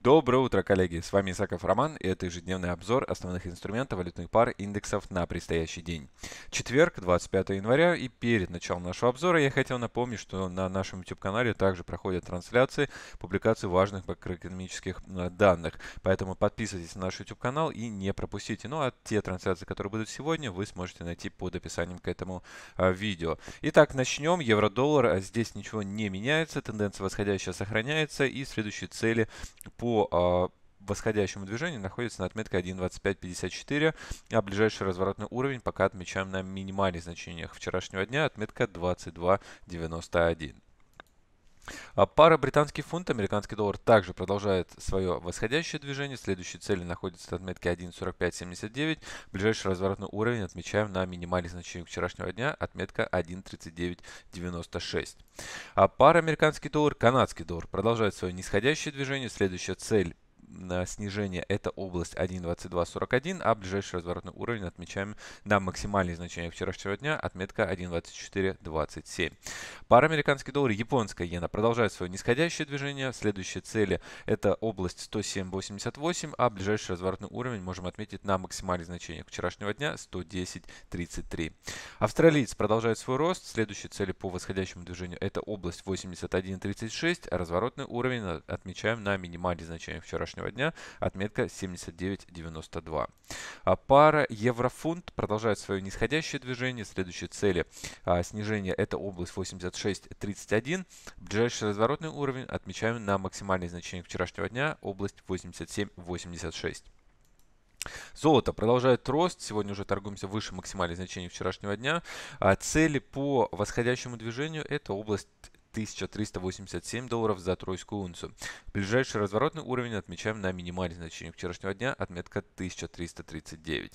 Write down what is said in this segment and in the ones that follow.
Доброе утро, коллеги! С вами Исаков Роман, и это ежедневный обзор основных инструментов валютных пар индексов на предстоящий день. Четверг, 25 января, и перед началом нашего обзора я хотел напомнить, что на нашем YouTube-канале также проходят трансляции, публикации важных макроэкономических э, данных. Поэтому подписывайтесь на наш YouTube-канал и не пропустите. Ну а те трансляции, которые будут сегодня, вы сможете найти под описанием к этому э, видео. Итак, начнем. Евро-доллар. А здесь ничего не меняется, тенденция восходящая сохраняется, и следующие цели по по а, восходящему движению находится на отметке 1.2554, а ближайший разворотный уровень пока отмечаем на минимальных значениях вчерашнего дня, отметка 22.91. А пара британский фунт, американский доллар также продолжает свое восходящее движение. Следующие цели находятся от отметки 1.4579. Ближайший разворотный уровень отмечаем на минимальных значениях вчерашнего дня, отметка 1.3996. А пара американский доллар, канадский доллар продолжает свое нисходящее движение. Следующая цель Э, снижение это область 1.2241, а ближайший разворотный уровень отмечаем на максимальные значения вчерашнего дня, отметка 1.2427. Пара американский доллар, и японская иена продолжает свое нисходящее движение. Следующие цели это область 107.88, а ближайший разворотный уровень можем отметить на максимальных значениях вчерашнего дня 110.33. Австралиец продолжает свой рост. Следующие цели по восходящему движению это область 81.36, а разворотный уровень э, отмечаем на минимальные значения вчерашнего сегодняшнего дня, отметка 79.92. А пара еврофунт продолжает свое нисходящее движение. Следующие цели а, снижения это область 86.31. Ближайший разворотный уровень отмечаем на максимальное значение вчерашнего дня, область 87.86. Золото продолжает рост. Сегодня уже торгуемся выше максимальных значений вчерашнего дня. А цели по восходящему движению – это область 1387 долларов за тройскую унцию. Ближайший разворотный уровень отмечаем на минимальном значении вчерашнего дня, отметка 1339.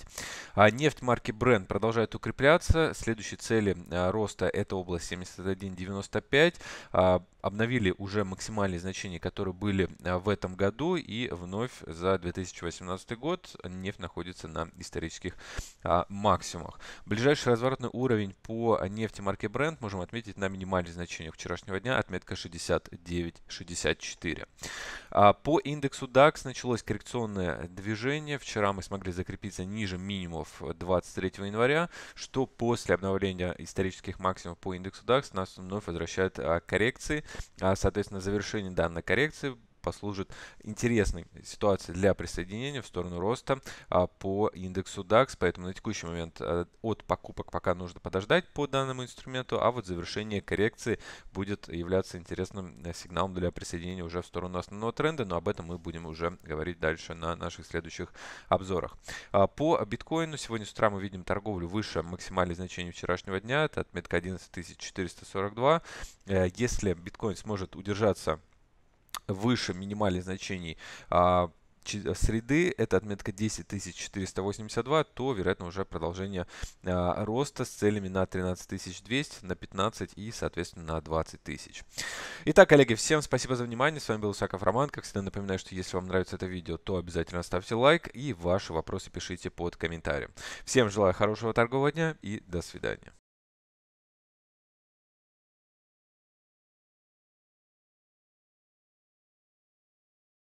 А нефть марки Brent продолжает укрепляться. Следующие цели а, роста это область 71.95 а, обновили уже максимальные значения, которые были а, в этом году, и вновь за 2018 год нефть находится на исторических а, максимумах. Ближайший разворотный уровень по нефти марки Brent можем отметить на минимальных значениях вчерашнего сегодняшнего дня отметка 69.64. А, по индексу DAX началось коррекционное движение. Вчера мы смогли закрепиться ниже минимумов 23 января, что после обновления исторических максимумов по индексу DAX нас вновь возвращает а, к коррекции. А Соответственно, завершение данной коррекции послужит интересной ситуацией для присоединения в сторону роста а, по индексу DAX. Поэтому на текущий момент э, от покупок пока нужно подождать по данному инструменту, а вот завершение коррекции будет являться интересным э, сигналом для присоединения уже в сторону основного тренда, но об этом мы будем уже говорить дальше на наших следующих обзорах. А, по биткоину сегодня с утра мы видим торговлю выше максимальных значений вчерашнего дня, это отметка 11442. Э, если биткоин сможет удержаться выше минимальных значений а, среды, это отметка 10 482, то, вероятно, уже продолжение а, роста с целями на 13 200, на 15 и, соответственно, на 20 тысяч. Итак, коллеги, всем спасибо за внимание. С вами был Саков Роман. Как всегда, напоминаю, что если вам нравится это видео, то обязательно ставьте лайк и ваши вопросы пишите под комментарием. Всем желаю хорошего торгового дня и до свидания.